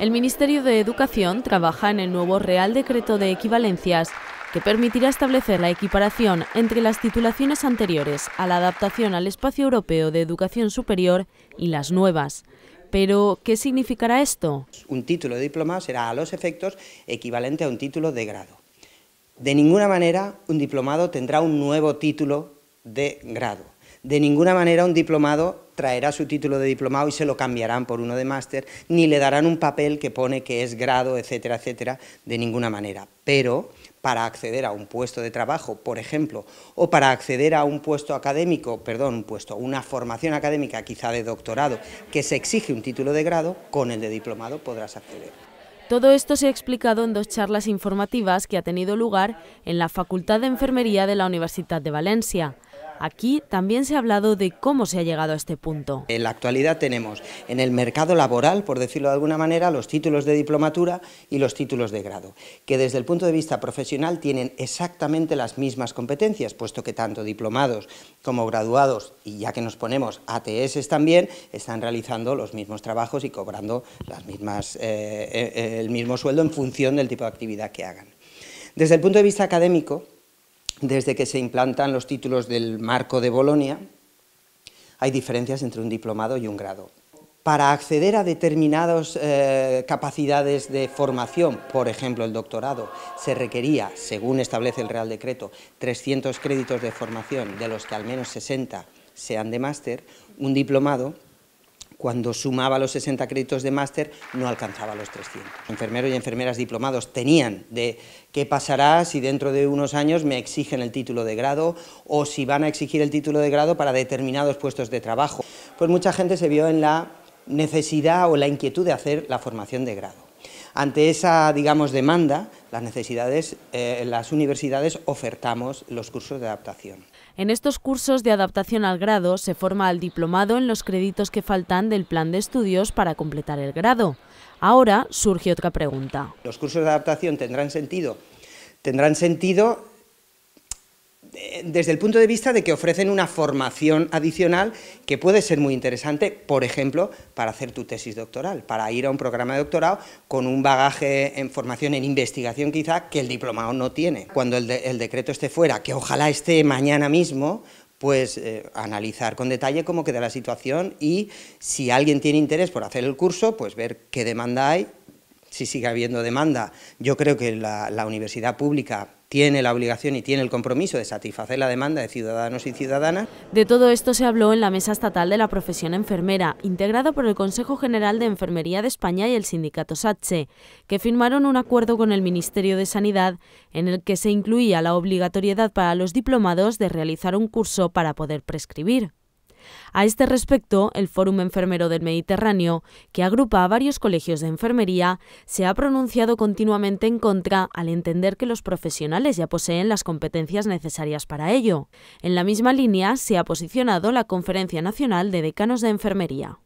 El Ministerio de Educación trabaja en el nuevo Real Decreto de Equivalencias que permitirá establecer la equiparación entre las titulaciones anteriores a la adaptación al espacio europeo de educación superior y las nuevas. Pero, ¿qué significará esto? Un título de diploma será a los efectos equivalente a un título de grado. De ninguna manera un diplomado tendrá un nuevo título de grado. De ninguna manera un diplomado traerá su título de diplomado y se lo cambiarán por uno de máster, ni le darán un papel que pone que es grado, etcétera, etcétera, de ninguna manera. Pero para acceder a un puesto de trabajo, por ejemplo, o para acceder a un puesto académico, perdón, un puesto, una formación académica quizá de doctorado, que se exige un título de grado, con el de diplomado podrás acceder. Todo esto se ha explicado en dos charlas informativas que ha tenido lugar en la Facultad de Enfermería de la Universidad de Valencia. Aquí también se ha hablado de cómo se ha llegado a este punto. En la actualidad tenemos en el mercado laboral, por decirlo de alguna manera, los títulos de diplomatura y los títulos de grado, que desde el punto de vista profesional tienen exactamente las mismas competencias, puesto que tanto diplomados como graduados, y ya que nos ponemos ATS también, están realizando los mismos trabajos y cobrando eh, eh, el mismo sueldo en función del tipo de actividad que hagan. Desde el punto de vista académico, desde que se implantan los títulos del marco de Bolonia, hay diferencias entre un diplomado y un grado. Para acceder a determinadas eh, capacidades de formación, por ejemplo el doctorado, se requería, según establece el Real Decreto, 300 créditos de formación, de los que al menos 60 sean de máster, un diplomado cuando sumaba los 60 créditos de máster no alcanzaba los 300. Enfermeros y enfermeras diplomados tenían de qué pasará si dentro de unos años me exigen el título de grado o si van a exigir el título de grado para determinados puestos de trabajo. Pues mucha gente se vio en la necesidad o la inquietud de hacer la formación de grado. Ante esa, digamos, demanda, las necesidades, eh, las universidades ofertamos los cursos de adaptación. En estos cursos de adaptación al grado se forma al diplomado en los créditos que faltan del plan de estudios para completar el grado. Ahora surge otra pregunta. ¿Los cursos de adaptación tendrán sentido? Tendrán sentido desde el punto de vista de que ofrecen una formación adicional que puede ser muy interesante, por ejemplo, para hacer tu tesis doctoral, para ir a un programa de doctorado con un bagaje en formación en investigación quizá que el diplomado no tiene. Cuando el, decreto esté fuera, que ojalá esté mañana mismo, pues eh, analizar con detalle cómo queda la situación y si alguien tiene interés por hacer el curso, pues ver qué demanda hay, si sigue habiendo demanda. Yo creo que la universidad pública tiene la obligación y tiene el compromiso de satisfacer la demanda de ciudadanos y ciudadanas. De todo esto se habló en la Mesa Estatal de la Profesión Enfermera, integrada por el Consejo General de Enfermería de España y el Sindicato SATSE, que firmaron un acuerdo con el Ministerio de Sanidad en el que se incluía la obligatoriedad para los diplomados de realizar un curso para poder prescribir. A este respecto, el Fórum Enfermero del Mediterráneo, que agrupa a varios colegios de enfermería, se ha pronunciado continuamente en contra al entender que los profesionales ya poseen las competencias necesarias para ello. En la misma línea se ha posicionado la Conferencia Nacional de Decanos de Enfermería.